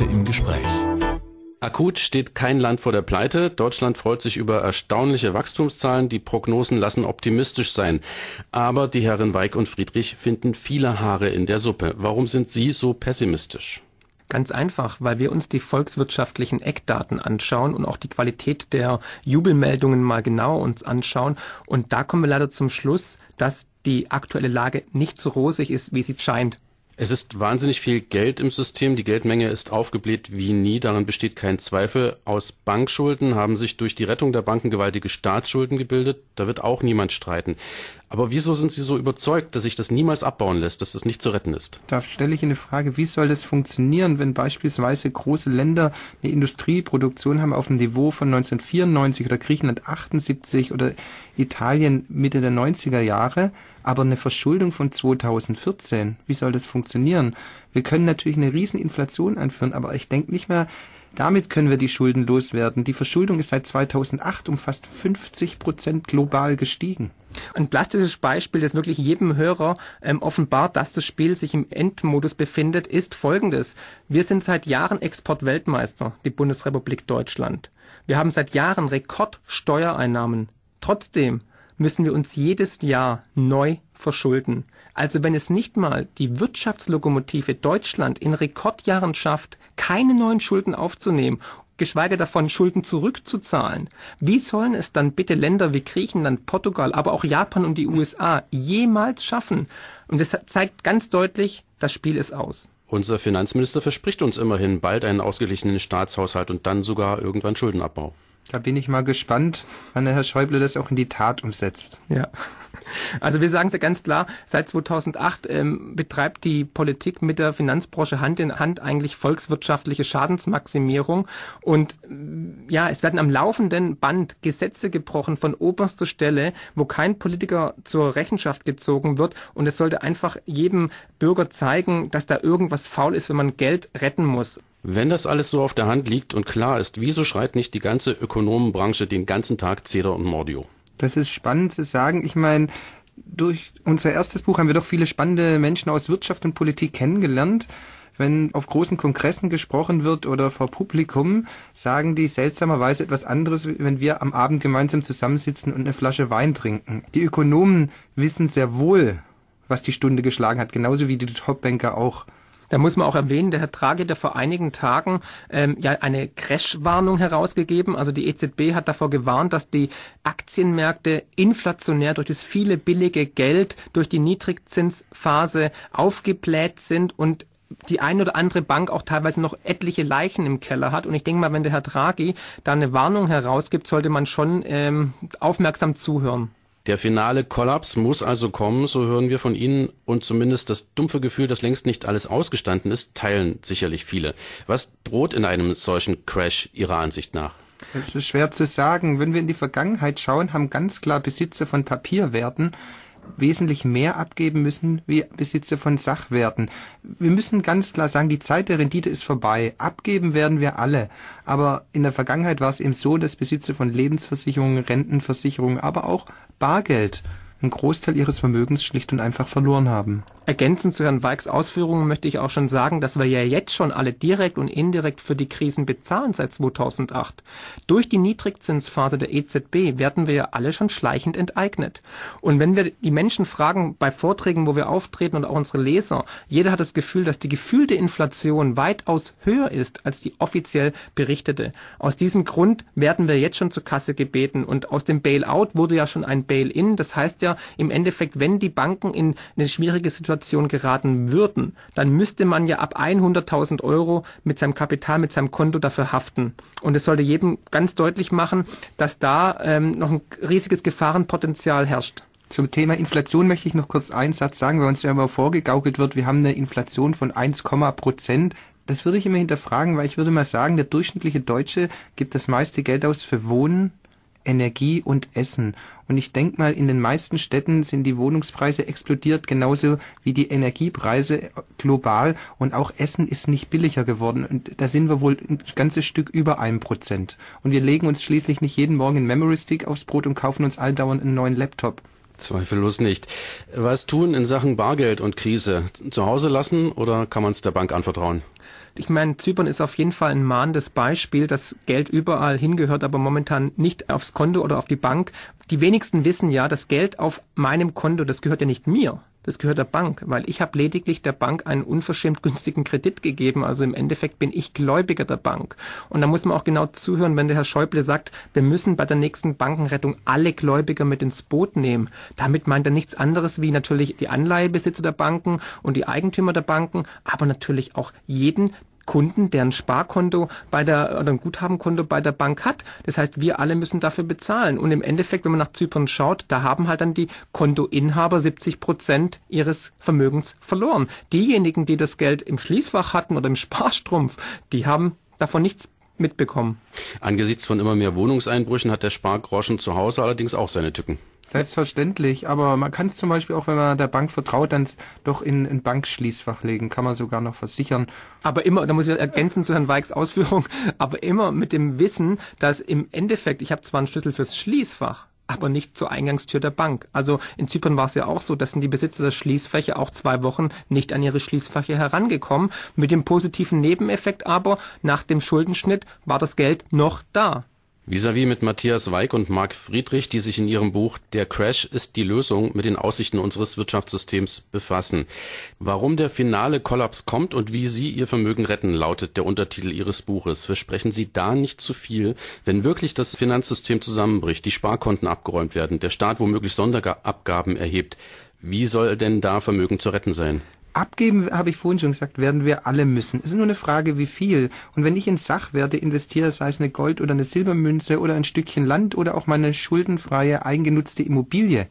heute im Gespräch. Akut steht kein Land vor der Pleite. Deutschland freut sich über erstaunliche Wachstumszahlen. Die Prognosen lassen optimistisch sein. Aber die Herren Weig und Friedrich finden viele Haare in der Suppe. Warum sind Sie so pessimistisch? Ganz einfach, weil wir uns die volkswirtschaftlichen Eckdaten anschauen und auch die Qualität der Jubelmeldungen mal genau uns anschauen. Und da kommen wir leider zum Schluss, dass die aktuelle Lage nicht so rosig ist, wie sie scheint. Es ist wahnsinnig viel Geld im System. Die Geldmenge ist aufgebläht wie nie. Daran besteht kein Zweifel. Aus Bankschulden haben sich durch die Rettung der Banken gewaltige Staatsschulden gebildet. Da wird auch niemand streiten. Aber wieso sind Sie so überzeugt, dass sich das niemals abbauen lässt, dass das nicht zu retten ist? Da stelle ich eine Frage. Wie soll das funktionieren, wenn beispielsweise große Länder eine Industrieproduktion haben auf dem Niveau von 1994 oder Griechenland 78 oder Italien Mitte der 90er Jahre? Aber eine Verschuldung von 2014, wie soll das funktionieren? Wir können natürlich eine riesen Inflation anführen, aber ich denke nicht mehr, damit können wir die Schulden loswerden. Die Verschuldung ist seit 2008 um fast 50 Prozent global gestiegen. Ein plastisches Beispiel, das wirklich jedem Hörer ähm, offenbart, dass das Spiel sich im Endmodus befindet, ist folgendes. Wir sind seit Jahren Exportweltmeister, die Bundesrepublik Deutschland. Wir haben seit Jahren Rekordsteuereinnahmen. Trotzdem müssen wir uns jedes Jahr neu verschulden. Also wenn es nicht mal die Wirtschaftslokomotive Deutschland in Rekordjahren schafft, keine neuen Schulden aufzunehmen, geschweige davon Schulden zurückzuzahlen, wie sollen es dann bitte Länder wie Griechenland, Portugal, aber auch Japan und die USA jemals schaffen? Und das zeigt ganz deutlich, das Spiel ist aus. Unser Finanzminister verspricht uns immerhin bald einen ausgeglichenen Staatshaushalt und dann sogar irgendwann Schuldenabbau. Da bin ich mal gespannt, wann der Herr Schäuble das auch in die Tat umsetzt. Ja. Also wir sagen es ja ganz klar, seit 2008 ähm, betreibt die Politik mit der Finanzbranche Hand in Hand eigentlich volkswirtschaftliche Schadensmaximierung. Und mm, ja, es werden am laufenden Band Gesetze gebrochen von oberster Stelle, wo kein Politiker zur Rechenschaft gezogen wird. Und es sollte einfach jedem Bürger zeigen, dass da irgendwas faul ist, wenn man Geld retten muss. Wenn das alles so auf der Hand liegt und klar ist, wieso schreit nicht die ganze Ökonomenbranche den ganzen Tag Zeder und Mordio? Das ist spannend zu sagen. Ich meine, durch unser erstes Buch haben wir doch viele spannende Menschen aus Wirtschaft und Politik kennengelernt. Wenn auf großen Kongressen gesprochen wird oder vor Publikum, sagen die seltsamerweise etwas anderes, wenn wir am Abend gemeinsam zusammensitzen und eine Flasche Wein trinken. Die Ökonomen wissen sehr wohl, was die Stunde geschlagen hat, genauso wie die Topbanker auch. Da muss man auch erwähnen, der Herr Draghi hat vor einigen Tagen ähm, ja eine Crash-Warnung herausgegeben. Also die EZB hat davor gewarnt, dass die Aktienmärkte inflationär durch das viele billige Geld, durch die Niedrigzinsphase aufgebläht sind und die eine oder andere Bank auch teilweise noch etliche Leichen im Keller hat. Und ich denke mal, wenn der Herr Draghi da eine Warnung herausgibt, sollte man schon ähm, aufmerksam zuhören. Der finale Kollaps muss also kommen, so hören wir von Ihnen, und zumindest das dumpfe Gefühl, dass längst nicht alles ausgestanden ist, teilen sicherlich viele. Was droht in einem solchen Crash Ihrer Ansicht nach? Es ist schwer zu sagen. Wenn wir in die Vergangenheit schauen, haben ganz klar Besitzer von Papierwerten wesentlich mehr abgeben müssen wie Besitzer von Sachwerten. Wir müssen ganz klar sagen, die Zeit der Rendite ist vorbei. Abgeben werden wir alle. Aber in der Vergangenheit war es eben so, dass Besitzer von Lebensversicherungen, Rentenversicherungen, aber auch Bargeld einen Großteil ihres Vermögens schlicht und einfach verloren haben. Ergänzend zu Herrn Weigs Ausführungen möchte ich auch schon sagen, dass wir ja jetzt schon alle direkt und indirekt für die Krisen bezahlen seit 2008. Durch die Niedrigzinsphase der EZB werden wir ja alle schon schleichend enteignet. Und wenn wir die Menschen fragen bei Vorträgen, wo wir auftreten und auch unsere Leser, jeder hat das Gefühl, dass die gefühlte Inflation weitaus höher ist als die offiziell berichtete. Aus diesem Grund werden wir jetzt schon zur Kasse gebeten und aus dem Bailout wurde ja schon ein Bail-in, das heißt ja, ja im Endeffekt, wenn die Banken in eine schwierige Situation geraten würden, dann müsste man ja ab 100.000 Euro mit seinem Kapital, mit seinem Konto dafür haften. Und es sollte jedem ganz deutlich machen, dass da ähm, noch ein riesiges Gefahrenpotenzial herrscht. Zum Thema Inflation möchte ich noch kurz einen Satz sagen, weil uns ja immer vorgegaukelt wird, wir haben eine Inflation von 1, Prozent. Das würde ich immer hinterfragen, weil ich würde mal sagen, der durchschnittliche Deutsche gibt das meiste Geld aus für Wohnen, Energie und Essen. Und ich denke mal, in den meisten Städten sind die Wohnungspreise explodiert, genauso wie die Energiepreise global. Und auch Essen ist nicht billiger geworden. Und da sind wir wohl ein ganzes Stück über einem Prozent. Und wir legen uns schließlich nicht jeden Morgen einen Memory Stick aufs Brot und kaufen uns alldauernd einen neuen Laptop. Zweifellos nicht. Was tun in Sachen Bargeld und Krise? Zu Hause lassen oder kann man es der Bank anvertrauen? ich meine, Zypern ist auf jeden Fall ein mahnendes Beispiel, dass Geld überall hingehört, aber momentan nicht aufs Konto oder auf die Bank. Die wenigsten wissen ja, das Geld auf meinem Konto, das gehört ja nicht mir. Das gehört der Bank, weil ich habe lediglich der Bank einen unverschämt günstigen Kredit gegeben. Also im Endeffekt bin ich Gläubiger der Bank. Und da muss man auch genau zuhören, wenn der Herr Schäuble sagt, wir müssen bei der nächsten Bankenrettung alle Gläubiger mit ins Boot nehmen. Damit meint er nichts anderes wie natürlich die Anleihebesitzer der Banken und die Eigentümer der Banken, aber natürlich auch jeden, Kunden, deren Sparkonto bei der oder ein Guthabenkonto bei der Bank hat. Das heißt, wir alle müssen dafür bezahlen. Und im Endeffekt, wenn man nach Zypern schaut, da haben halt dann die Kontoinhaber 70 Prozent ihres Vermögens verloren. Diejenigen, die das Geld im Schließfach hatten oder im Sparstrumpf, die haben davon nichts mitbekommen. Angesichts von immer mehr Wohnungseinbrüchen hat der Spargroschen zu Hause allerdings auch seine Tücken. Selbstverständlich, aber man kann es zum Beispiel auch, wenn man der Bank vertraut, dann doch in ein Bankschließfach legen, kann man sogar noch versichern. Aber immer, da muss ich ergänzen zu Herrn Weigs Ausführung, aber immer mit dem Wissen, dass im Endeffekt, ich habe zwar einen Schlüssel fürs Schließfach, aber nicht zur Eingangstür der Bank. Also in Zypern war es ja auch so, dass sind die Besitzer der Schließfläche auch zwei Wochen nicht an ihre Schließfläche herangekommen. Mit dem positiven Nebeneffekt aber, nach dem Schuldenschnitt war das Geld noch da. Vis-à-vis mit Matthias Weig und Marc Friedrich, die sich in ihrem Buch Der Crash ist die Lösung mit den Aussichten unseres Wirtschaftssystems befassen. Warum der finale Kollaps kommt und wie Sie Ihr Vermögen retten, lautet der Untertitel Ihres Buches. Versprechen Sie da nicht zu viel, wenn wirklich das Finanzsystem zusammenbricht, die Sparkonten abgeräumt werden, der Staat womöglich Sonderabgaben erhebt. Wie soll denn da Vermögen zu retten sein? Abgeben, habe ich vorhin schon gesagt, werden wir alle müssen. Es ist nur eine Frage, wie viel. Und wenn ich in Sachwerte investiere, sei es eine Gold- oder eine Silbermünze oder ein Stückchen Land oder auch meine schuldenfreie, eingenutzte Immobilie,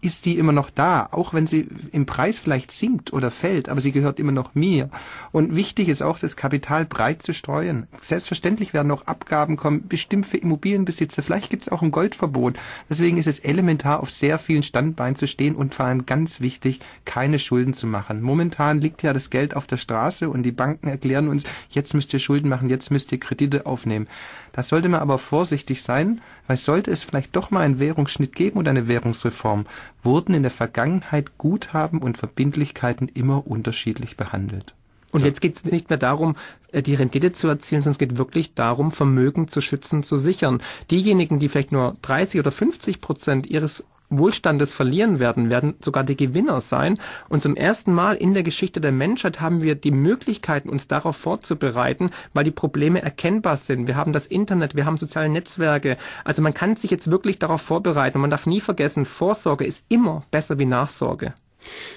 ist die immer noch da, auch wenn sie im Preis vielleicht sinkt oder fällt, aber sie gehört immer noch mir. Und wichtig ist auch, das Kapital breit zu streuen. Selbstverständlich werden auch Abgaben kommen, bestimmt für Immobilienbesitzer. Vielleicht gibt es auch ein Goldverbot. Deswegen ist es elementar, auf sehr vielen Standbeinen zu stehen und vor allem ganz wichtig, keine Schulden zu machen. Momentan liegt ja das Geld auf der Straße und die Banken erklären uns, jetzt müsst ihr Schulden machen, jetzt müsst ihr Kredite aufnehmen. Da sollte man aber vorsichtig sein, weil sollte es vielleicht doch mal einen Währungsschnitt geben und eine Währungsreform, wurden in der Vergangenheit Guthaben und Verbindlichkeiten immer unterschiedlich behandelt. Und jetzt geht es nicht mehr darum, äh, die Rendite zu erzielen, sondern es geht wirklich darum, Vermögen zu schützen, zu sichern. Diejenigen, die vielleicht nur 30 oder 50 Prozent ihres Wohlstandes verlieren werden, werden sogar die Gewinner sein. Und zum ersten Mal in der Geschichte der Menschheit haben wir die Möglichkeiten, uns darauf vorzubereiten, weil die Probleme erkennbar sind. Wir haben das Internet, wir haben soziale Netzwerke. Also man kann sich jetzt wirklich darauf vorbereiten. Man darf nie vergessen, Vorsorge ist immer besser wie Nachsorge.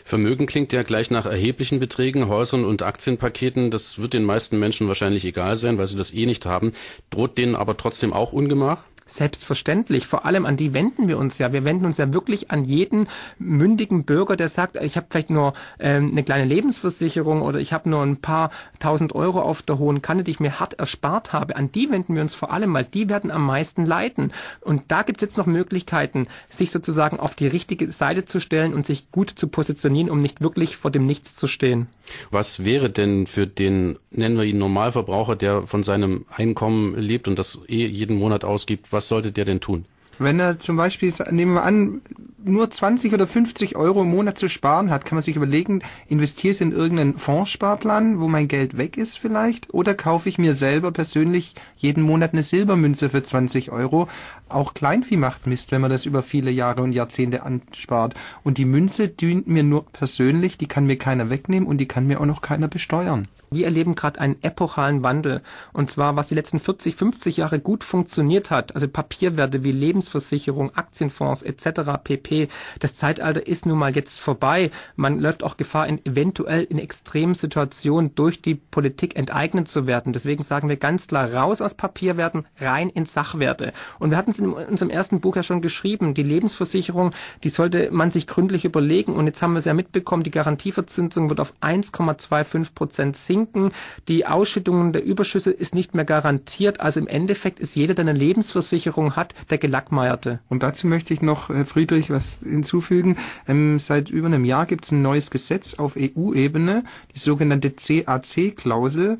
Vermögen klingt ja gleich nach erheblichen Beträgen, Häusern und Aktienpaketen. Das wird den meisten Menschen wahrscheinlich egal sein, weil sie das eh nicht haben. Droht denen aber trotzdem auch Ungemach? Selbstverständlich, vor allem an die wenden wir uns ja. Wir wenden uns ja wirklich an jeden mündigen Bürger, der sagt, ich habe vielleicht nur ähm, eine kleine Lebensversicherung oder ich habe nur ein paar tausend Euro auf der hohen Kante, die ich mir hart erspart habe. An die wenden wir uns vor allem, weil die werden am meisten leiden. Und da gibt es jetzt noch Möglichkeiten, sich sozusagen auf die richtige Seite zu stellen und sich gut zu positionieren, um nicht wirklich vor dem Nichts zu stehen. Was wäre denn für den, nennen wir ihn Normalverbraucher, der von seinem Einkommen lebt und das eh jeden Monat ausgibt, was solltet ihr denn tun? Wenn er zum Beispiel, nehmen wir an, nur 20 oder 50 Euro im Monat zu sparen hat, kann man sich überlegen, investiere ich in irgendeinen Fondssparplan, wo mein Geld weg ist vielleicht, oder kaufe ich mir selber persönlich jeden Monat eine Silbermünze für 20 Euro. Auch Kleinvieh macht Mist, wenn man das über viele Jahre und Jahrzehnte anspart. Und die Münze dient mir nur persönlich, die kann mir keiner wegnehmen und die kann mir auch noch keiner besteuern. Wir erleben gerade einen epochalen Wandel. Und zwar, was die letzten 40, 50 Jahre gut funktioniert hat, also Papierwerte wie Lebens Lebensversicherung, Aktienfonds etc. pp. Das Zeitalter ist nun mal jetzt vorbei. Man läuft auch Gefahr, in, eventuell in extremen Situationen durch die Politik enteignet zu werden. Deswegen sagen wir ganz klar raus aus Papierwerten, rein in Sachwerte. Und wir hatten es in unserem ersten Buch ja schon geschrieben, die Lebensversicherung, die sollte man sich gründlich überlegen. Und jetzt haben wir es ja mitbekommen, die Garantieverzinsung wird auf 1,25 Prozent sinken. Die Ausschüttungen der Überschüsse ist nicht mehr garantiert. Also im Endeffekt ist jeder, der eine Lebensversicherung hat, der gelangt abmeierte. Und dazu möchte ich noch, Herr Friedrich, was hinzufügen. Ähm, seit über einem Jahr gibt es ein neues Gesetz auf EU-Ebene, die sogenannte CAC-Klausel.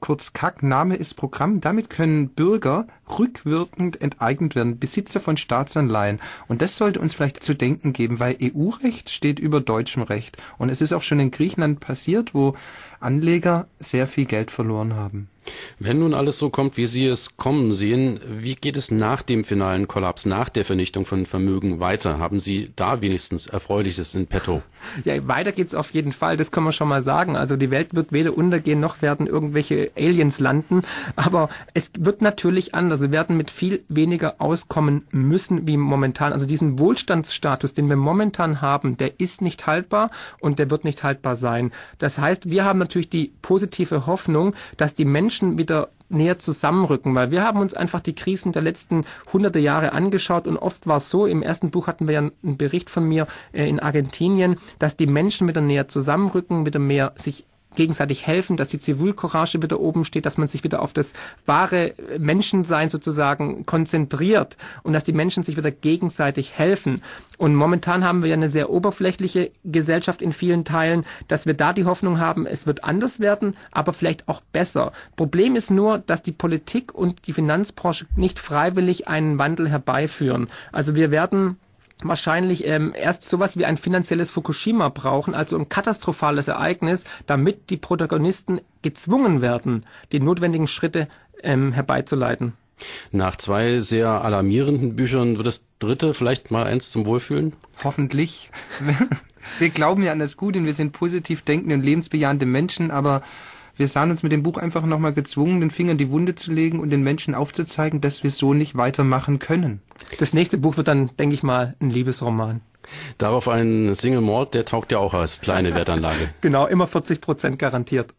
Kurz CAC, Name ist Programm. Damit können Bürger rückwirkend enteignet werden Besitzer von Staatsanleihen. Und das sollte uns vielleicht zu denken geben, weil EU-Recht steht über deutschem Recht. Und es ist auch schon in Griechenland passiert, wo Anleger sehr viel Geld verloren haben. Wenn nun alles so kommt, wie Sie es kommen sehen, wie geht es nach dem finalen Kollaps, nach der Vernichtung von Vermögen weiter? Haben Sie da wenigstens Erfreuliches in petto? Ja, weiter geht es auf jeden Fall, das kann man schon mal sagen. Also die Welt wird weder untergehen, noch werden irgendwelche Aliens landen. Aber es wird natürlich anders. Also werden mit viel weniger auskommen müssen wie momentan. Also diesen Wohlstandsstatus, den wir momentan haben, der ist nicht haltbar und der wird nicht haltbar sein. Das heißt, wir haben natürlich die positive Hoffnung, dass die Menschen wieder näher zusammenrücken, weil wir haben uns einfach die Krisen der letzten hunderte Jahre angeschaut und oft war es so, im ersten Buch hatten wir ja einen Bericht von mir äh, in Argentinien, dass die Menschen wieder näher zusammenrücken, wieder mehr sich gegenseitig helfen, dass die Zivilcourage wieder oben steht, dass man sich wieder auf das wahre Menschensein sozusagen konzentriert und dass die Menschen sich wieder gegenseitig helfen. Und momentan haben wir ja eine sehr oberflächliche Gesellschaft in vielen Teilen, dass wir da die Hoffnung haben, es wird anders werden, aber vielleicht auch besser. Problem ist nur, dass die Politik und die Finanzbranche nicht freiwillig einen Wandel herbeiführen. Also wir werden wahrscheinlich ähm, erst sowas wie ein finanzielles Fukushima brauchen, also ein katastrophales Ereignis, damit die Protagonisten gezwungen werden, die notwendigen Schritte ähm, herbeizuleiten. Nach zwei sehr alarmierenden Büchern wird das dritte vielleicht mal eins zum Wohlfühlen? Hoffentlich. Wir glauben ja an das Gute und wir sind positiv denkende und lebensbejahende Menschen, aber wir sahen uns mit dem Buch einfach nochmal gezwungen, den Finger in die Wunde zu legen und den Menschen aufzuzeigen, dass wir so nicht weitermachen können. Das nächste Buch wird dann, denke ich mal, ein Liebesroman. Darauf ein Single Mord, der taugt ja auch als kleine Wertanlage. genau, immer 40 Prozent garantiert.